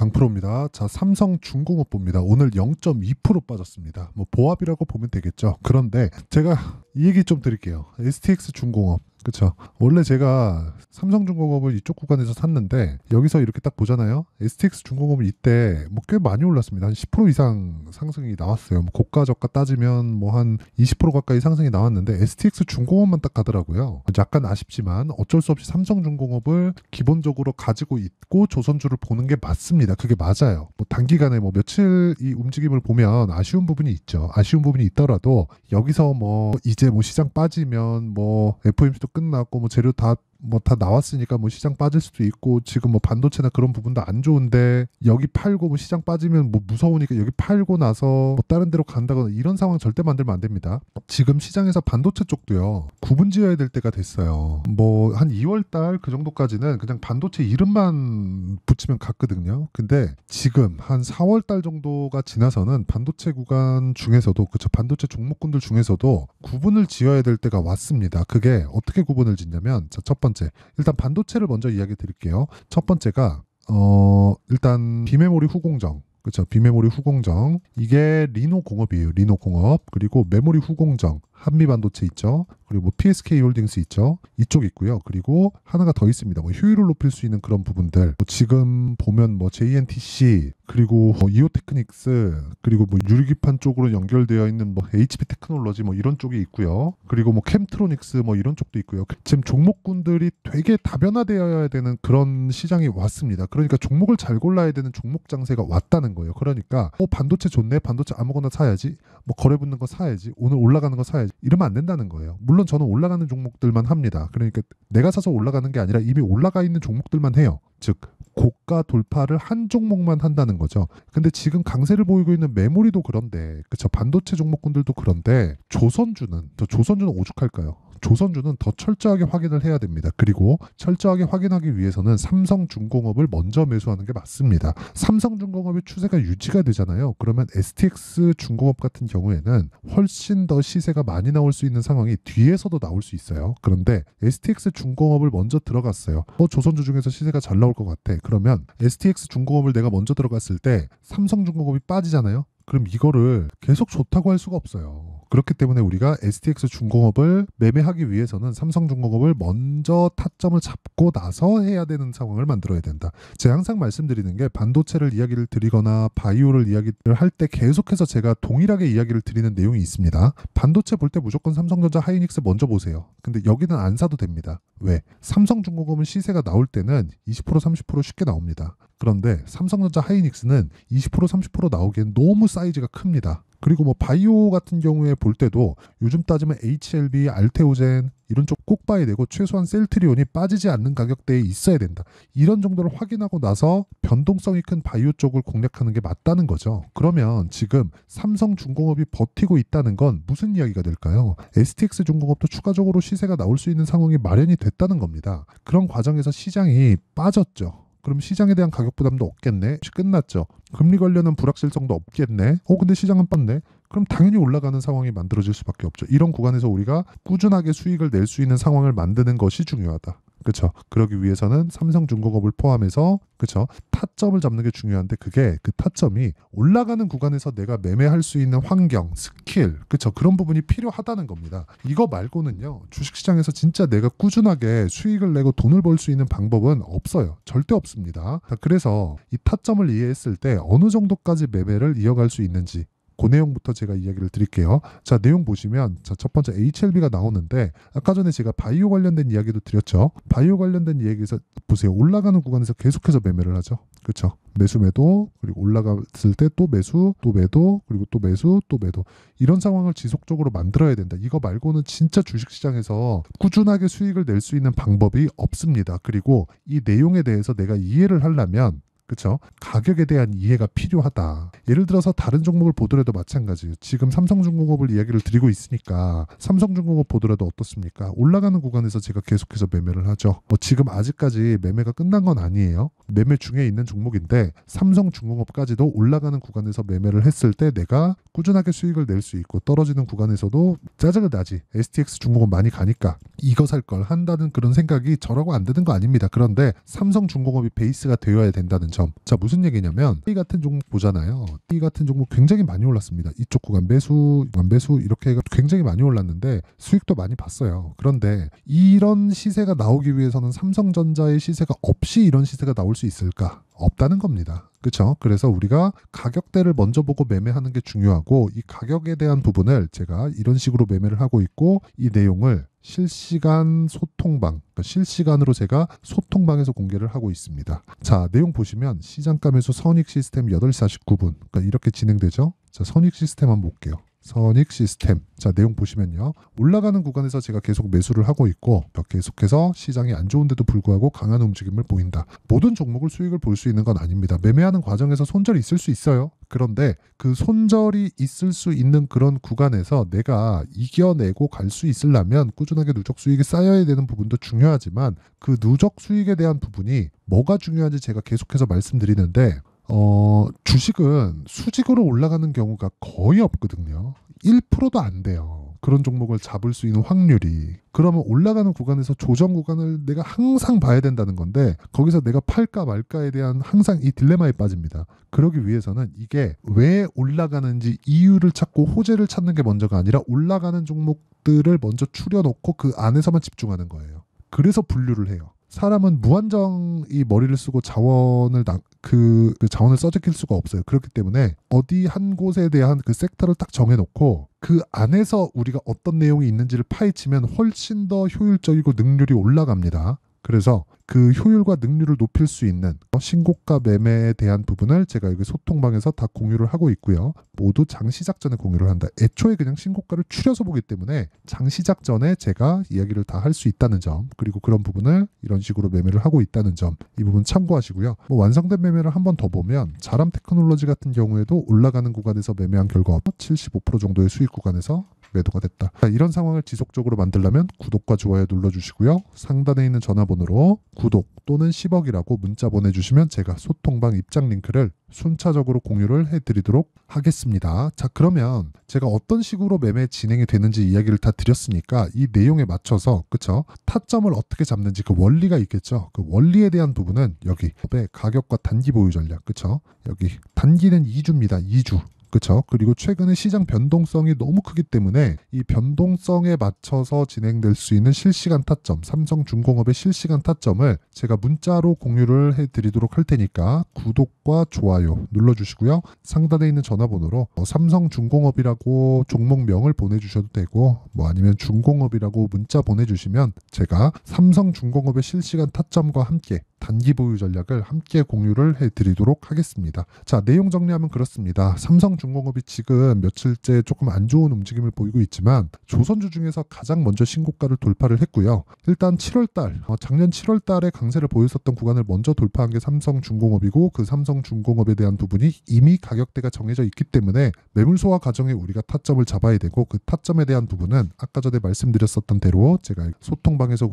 강프로입니다. 자, 삼성 중공업 봅니다. 오늘 0.2% 빠졌습니다. 뭐 보합이라고 보면 되겠죠. 그런데 제가 이 얘기 좀 드릴게요. STX 중공업. 그렇죠. 원래 제가 삼성중공업을 이쪽 구간에서 샀는데 여기서 이렇게 딱 보잖아요. STX 중공업은 이때 뭐 꽤 많이 올랐습니다. 한 10% 이상 상승이 나왔어요. 뭐 고가 저가 따지면 뭐 한 20% 가까이 상승이 나왔는데 STX 중공업만 딱 가더라고요. 약간 아쉽지만 어쩔 수 없이 삼성중공업을 기본적으로 가지고 있고 조선주를 보는 게 맞습니다. 그게 맞아요. 뭐 단기간에 뭐 며칠 이 움직임을 보면 아쉬운 부분이 있죠. 아쉬운 부분이 있더라도 여기서 뭐 이제 뭐 시장 빠지면 뭐 FOMC도 끝났고 뭐 재료 다 뭐다 나왔으니까 뭐 시장 빠질 수도 있고 지금 뭐 반도체나 그런 부분도 안 좋은데 여기 팔고 뭐 시장 빠지면 뭐 무서우니까 여기 팔고 나서 뭐 다른 데로 간다거나 이런 상황 절대 만들면 안 됩니다. 지금 시장에서 반도체 쪽도요 구분 지어야 될 때가 됐어요. 뭐 한 2월 달 그 정도까지는 그냥 반도체 이름만 붙이면 갔거든요. 근데 지금 한 4월 달 정도가 지나서는 반도체 구간 중에서도 그쵸 반도체 종목군들 중에서도 구분을 지어야 될 때가 왔습니다. 그게 어떻게 구분을 짓냐면 첫 번째 번째, 일단 반도체를 먼저 이야기 드릴게요. 첫 번째가 어, 일단 비메모리 후공정. 그렇죠. 비메모리 후공정. 이게 리노 공업이에요. 리노 공업. 그리고 메모리 후공정. 한미반도체 있죠. 그리고 뭐 PSK 홀딩스 있죠. 이쪽 있고요. 그리고 하나가 더 있습니다. 뭐 효율을 높일 수 있는 그런 부분들. 뭐 지금 보면 뭐 JNTC 그리고 뭐 이오테크닉스 그리고 뭐 유리기판 쪽으로 연결되어 있는 뭐 HP 테크놀로지 뭐 이런 쪽이 있고요. 그리고 뭐 캠트로닉스 뭐 이런 쪽도 있고요. 지금 종목군들이 되게 다변화되어야 되는 그런 시장이 왔습니다. 그러니까 종목을 잘 골라야 되는 종목 장세가 왔다는 거예요. 그러니까 어 반도체 좋네. 반도체 아무거나 사야지. 뭐 거래 붙는 거 사야지 오늘 올라가는 거 사야지 이러면 안 된다는 거예요. 물론 저는 올라가는 종목들만 합니다. 그러니까 내가 사서 올라가는 게 아니라 이미 올라가 있는 종목들만 해요. 즉 고가 돌파를 한 종목만 한다는 거죠. 근데 지금 강세를 보이고 있는 메모리도 그런데 그쵸 반도체 종목군들도 그런데 조선주는 저 조선주는 오죽할까요? 조선주는 더 철저하게 확인을 해야 됩니다. 그리고 철저하게 확인하기 위해서는 삼성중공업을 먼저 매수하는 게 맞습니다. 삼성중공업의 추세가 유지가 되잖아요. 그러면 STX 중공업 같은 경우에는 훨씬 더 시세가 많이 나올 수 있는 상황이 뒤에서도 나올 수 있어요. 그런데 STX 중공업을 먼저 들어갔어요. 어, 조선주 중에서 시세가 잘 나올 것 같아. 그러면 STX 중공업을 내가 먼저 들어갔을 때 삼성중공업이 빠지잖아요. 그럼 이거를 계속 좋다고 할 수가 없어요. 그렇기 때문에 우리가 STX 중공업을 매매하기 위해서는 삼성중공업을 먼저 타점을 잡고 나서 해야 되는 상황을 만들어야 된다. 제가 항상 말씀드리는 게 반도체를 이야기를 드리거나 바이오를 이야기를 할 때 계속해서 제가 동일하게 이야기를 드리는 내용이 있습니다. 반도체 볼 때 무조건 삼성전자 하이닉스 먼저 보세요. 근데 여기는 안 사도 됩니다. 왜? 삼성중공업은 시세가 나올 때는 20% 30% 쉽게 나옵니다. 그런데 삼성전자 하이닉스는 20% 30% 나오기엔 너무 사이즈가 큽니다. 그리고 뭐 바이오 같은 경우에 볼 때도 요즘 따지면 HLB, 알테오젠 이런 쪽 꼭 봐야 되고 최소한 셀트리온이 빠지지 않는 가격대에 있어야 된다. 이런 정도를 확인하고 나서 변동성이 큰 바이오 쪽을 공략하는 게 맞다는 거죠. 그러면 지금 삼성 중공업이 버티고 있다는 건 무슨 이야기가 될까요? STX 중공업도 추가적으로 시세가 나올 수 있는 상황이 마련이 됐다는 겁니다. 그런 과정에서 시장이 빠졌죠. 그럼 시장에 대한 가격 부담도 없겠네. 끝났죠. 금리 관련한 불확실성도 없겠네. 어 근데 시장은 뻔네. 그럼 당연히 올라가는 상황이 만들어질 수밖에 없죠. 이런 구간에서 우리가 꾸준하게 수익을 낼 수 있는 상황을 만드는 것이 중요하다. 그렇죠. 그러기 위해서는 삼성중공업을 포함해서 그쵸 타점을 잡는 게 중요한데 그게 그 타점이 올라가는 구간에서 내가 매매할 수 있는 환경, 스킬, 그쵸 그런 부분이 필요하다는 겁니다. 이거 말고는요. 주식시장에서 진짜 내가 꾸준하게 수익을 내고 돈을 벌 수 있는 방법은 없어요. 절대 없습니다. 그래서 이 타점을 이해했을 때 어느 정도까지 매매를 이어갈 수 있는지 그 내용부터 제가 이야기를 드릴게요. 자, 내용 보시면 자, 첫 번째 HLB가 나오는데 아까 전에 제가 바이오 관련된 이야기도 드렸죠. 바이오 관련된 이야기에서 보세요. 올라가는 구간에서 계속해서 매매를 하죠. 그렇죠. 매수 매도 그리고 올라갔을 때 또 매수 또 매도 그리고 또 매수 또 매도 이런 상황을 지속적으로 만들어야 된다. 이거 말고는 진짜 주식시장에서 꾸준하게 수익을 낼 수 있는 방법이 없습니다. 그리고 이 내용에 대해서 내가 이해를 하려면 그렇죠? 가격에 대한 이해가 필요하다. 예를 들어서 다른 종목을 보더라도 마찬가지예요. 지금 삼성중공업을 이야기를 드리고 있으니까 삼성중공업 보더라도 어떻습니까? 올라가는 구간에서 제가 계속해서 매매를 하죠. 뭐 지금 아직까지 매매가 끝난 건 아니에요. 매매 중에 있는 종목인데 삼성중공업까지도 올라가는 구간에서 매매를 했을 때 내가 꾸준하게 수익을 낼 수 있고 떨어지는 구간에서도 짜증을 나지. STX 중공업 많이 가니까 이거 살 걸 한다는 그런 생각이 저라고 안 되는 거 아닙니다. 그런데 삼성중공업이 베이스가 되어야 된다는 점. 점. 자 무슨 얘기냐면 이 같은 종목 보잖아요. 이 같은 종목 굉장히 많이 올랐습니다. 이쪽 구간 매수, 구 매수 이렇게 굉장히 많이 올랐는데 수익도 많이 봤어요. 그런데 이런 시세가 나오기 위해서는 삼성전자의 시세가 없이 이런 시세가 나올 수 있을까? 없다는 겁니다. 그렇죠? 그래서 우리가 가격대를 먼저 보고 매매하는 게 중요하고 이 가격에 대한 부분을 제가 이런 식으로 매매를 하고 있고 이 내용을 실시간 소통방, 그러니까 실시간으로 제가 소통방에서 공개를 하고 있습니다. 자, 내용 보시면 시장가 매수 선익 시스템 8시 49분, 그러니까 이렇게 진행되죠? 자, 선익 시스템 한번 볼게요. 선익 시스템. 자, 내용 보시면요. 올라가는 구간에서 제가 계속 매수를 하고 있고 계속해서 시장이 안 좋은데도 불구하고 강한 움직임을 보인다. 모든 종목을 수익을 볼 수 있는 건 아닙니다. 매매하는 과정에서 손절이 있을 수 있어요. 그런데 그 손절이 있을 수 있는 그런 구간에서 내가 이겨내고 갈 수 있으려면 꾸준하게 누적 수익이 쌓여야 되는 부분도 중요하지만 그 누적 수익에 대한 부분이 뭐가 중요한지 제가 계속해서 말씀드리는데 어, 주식은 수직으로 올라가는 경우가 거의 없거든요. 1%도 안 돼요. 그런 종목을 잡을 수 있는 확률이. 그러면 올라가는 구간에서 조정 구간을 내가 항상 봐야 된다는 건데 거기서 내가 팔까 말까에 대한 항상 이 딜레마에 빠집니다. 그러기 위해서는 이게 왜 올라가는지 이유를 찾고 호재를 찾는 게 먼저가 아니라 올라가는 종목들을 먼저 추려놓고 그 안에서만 집중하는 거예요. 그래서 분류를 해요. 사람은 무한정이 머리를 쓰고 자원을 나, 그, 그, 자원을 써제킬 수가 없어요. 그렇기 때문에 어디 한 곳에 대한 그 섹터를 딱 정해놓고 그 안에서 우리가 어떤 내용이 있는지를 파헤치면 훨씬 더 효율적이고 능률이 올라갑니다. 그래서 그 효율과 능률을 높일 수 있는 어, 신고가 매매에 대한 부분을 제가 여기 소통방에서 다 공유를 하고 있고요. 모두 장 시작 전에 공유를 한다. 애초에 그냥 신고가를 추려서 보기 때문에 장 시작 전에 제가 이야기를 다 할 수 있다는 점 그리고 그런 부분을 이런 식으로 매매를 하고 있다는 점 이 부분 참고하시고요. 뭐 완성된 매매를 한번 더 보면 자람 테크놀로지 같은 경우에도 올라가는 구간에서 매매한 결과 75% 뭐 정도의 수익 구간에서 매도가 됐다. 자, 이런 상황을 지속적으로 만들려면 구독과 좋아요 눌러주시고요. 상단에 있는 전화번호로 구독 또는 10억이라고 문자 보내주시면 제가 소통방 입장 링크를 순차적으로 공유를 해드리도록 하겠습니다. 자 그러면 제가 어떤 식으로 매매 진행이 되는지 이야기를 다 드렸으니까 이 내용에 맞춰서 그쵸 타점을 어떻게 잡는지 그 원리가 있겠죠. 그 원리에 대한 부분은 여기 가격과 단기 보유 전략 그쵸 여기 단기는 2주입니다. 2주 그렇죠. 그리고 최근에 시장 변동성이 너무 크기 때문에 이 변동성에 맞춰서 진행될 수 있는 실시간 타점, 삼성중공업의 실시간 타점을 제가 문자로 공유를 해드리도록 할 테니까 구독과 좋아요 눌러주시고요. 상단에 있는 전화번호로 뭐 삼성중공업이라고 종목명을 보내주셔도 되고 뭐 아니면 중공업이라고 문자 보내주시면 제가 삼성중공업의 실시간 타점과 함께 단기 보유 전략을 함께 공유를 해드리도록 하겠습니다. 자 내용 정리하면 그렇습니다. 삼성중공업이 지금 며칠째 조금 안 좋은 움직임을 보이고 있지만 조선주 중에서 가장 먼저 신고가를 돌파를 했고요. 일단 7월달 어, 작년 7월달에 강세를 보였었던 구간을 먼저 돌파한 게 삼성중공업이고 그 삼성중공업에 대한 부분이 이미 가격대가 정해져 있기 때문에 매물 소화 과정에 우리가 타점을 잡아야 되고 그 타점에 대한 부분은 아까 전에 말씀드렸었던 대로 제가 소통방에서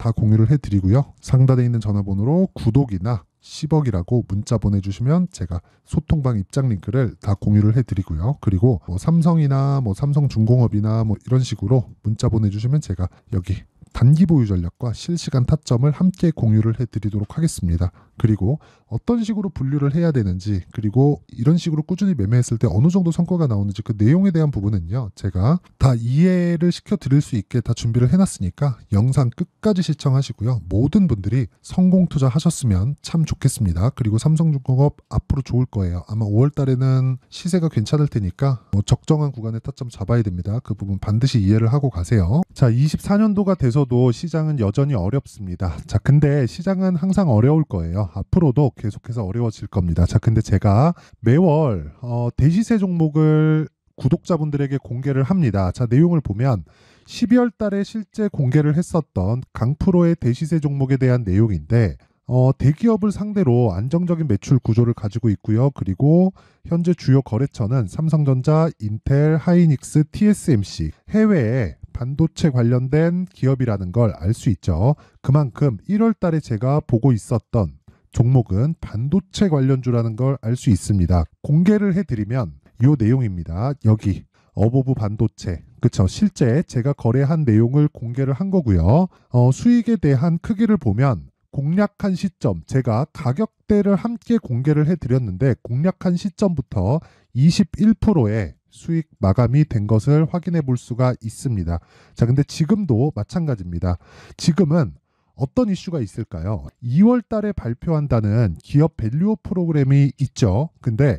다 공유를 해드리고요. 상단에 있는 전화번호로 구독이나 10억이라고 문자 보내주시면 제가 소통방 입장 링크를 다 공유를 해드리고요. 그리고 뭐 삼성이나 뭐 삼성중공업이나 뭐 이런 식으로 문자 보내주시면 제가 여기 단기 보유 전략과 실시간 타점을 함께 공유를 해드리도록 하겠습니다. 그리고 어떤 식으로 분류를 해야 되는지 그리고 이런 식으로 꾸준히 매매했을 때 어느 정도 성과가 나오는지 그 내용에 대한 부분은요 제가 다 이해를 시켜 드릴 수 있게 다 준비를 해놨으니까 영상 끝까지 시청하시고요 모든 분들이 성공 투자하셨으면 참 좋겠습니다. 그리고 삼성중공업 앞으로 좋을 거예요. 아마 5월 달에는 시세가 괜찮을 테니까 뭐 적정한 구간에 타점 잡아야 됩니다. 그 부분 반드시 이해를 하고 가세요. 자 24년도가 돼서 중에서도 시장은 여전히 어렵습니다. 자, 근데 시장은 항상 어려울 거예요. 앞으로도 계속해서 어려워질 겁니다. 자, 근데 제가 매월 어, 대시세 종목을 구독자분들에게 공개를 합니다. 자, 내용을 보면 12월 달에 실제 공개를 했었던 강프로의 대시세 종목에 대한 내용인데 어, 대기업을 상대로 안정적인 매출 구조를 가지고 있고요. 그리고 현재 주요 거래처는 삼성전자, 인텔, 하이닉스, TSMC, 해외에 반도체 관련된 기업이라는 걸 알 수 있죠. 그만큼 1월 달에 제가 보고 있었던 종목은 반도체 관련주라는 걸 알 수 있습니다. 공개를 해드리면 이 내용입니다. 여기 어보브 반도체 그쵸 실제 제가 거래한 내용을 공개를 한 거고요. 어, 수익에 대한 크기를 보면 공략한 시점 제가 가격대를 함께 공개를 해드렸는데 공략한 시점부터 21%에 수익 마감이 된 것을 확인해 볼 수가 있습니다. 자, 근데 지금도 마찬가지입니다. 지금은 어떤 이슈가 있을까요? 2월 달에 발표한다는 기업 밸류업 프로그램이 있죠. 근데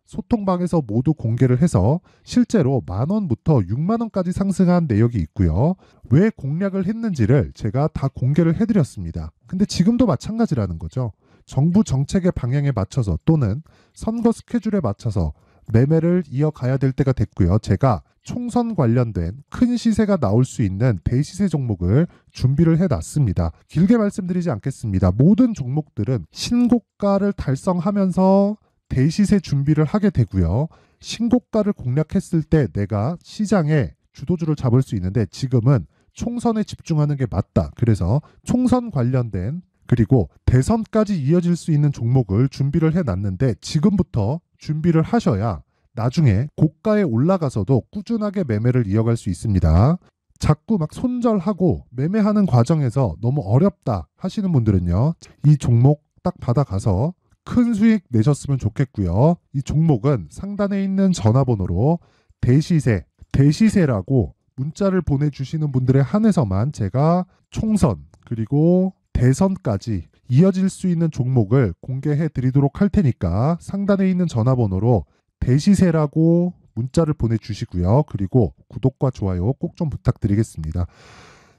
소통방에서 모두 공개를 해서 실제로 만 원부터 6만 원까지 상승한 내역이 있고요. 왜 공략을 했는지를 제가 다 공개를 해드렸습니다. 근데 지금도 마찬가지라는 거죠. 정부 정책의 방향에 맞춰서 또는 선거 스케줄에 맞춰서 매매를 이어가야 될 때가 됐고요. 제가 총선 관련된 큰 시세가 나올 수 있는 대시세 종목을 준비를 해놨습니다. 길게 말씀드리지 않겠습니다. 모든 종목들은 신고가를 달성하면서 대시세 준비를 하게 되고요. 신고가를 공략했을 때 내가 시장에 주도주를 잡을 수 있는데 지금은 총선에 집중하는 게 맞다. 그래서 총선 관련된 그리고 대선까지 이어질 수 있는 종목을 준비를 해 놨는데 지금부터 준비를 하셔야 나중에 고가에 올라가서도 꾸준하게 매매를 이어갈 수 있습니다. 자꾸 막 손절하고 매매하는 과정에서 너무 어렵다 하시는 분들은요. 이 종목 딱 받아가서 큰 수익 내셨으면 좋겠고요. 이 종목은 상단에 있는 전화번호로 대시세, 대시세라고 문자를 보내주시는 분들의 한해서만 제가 총선 그리고 대선까지 이어질 수 있는 종목을 공개해 드리도록 할 테니까 상단에 있는 전화번호로 대시세라고 문자를 보내주시고요. 그리고 구독과 좋아요 꼭 좀 부탁드리겠습니다.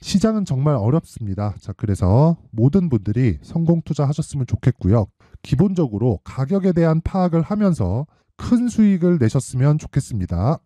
시장은 정말 어렵습니다. 자, 그래서 모든 분들이 성공 투자하셨으면 좋겠고요. 기본적으로 가격에 대한 파악을 하면서 큰 수익을 내셨으면 좋겠습니다.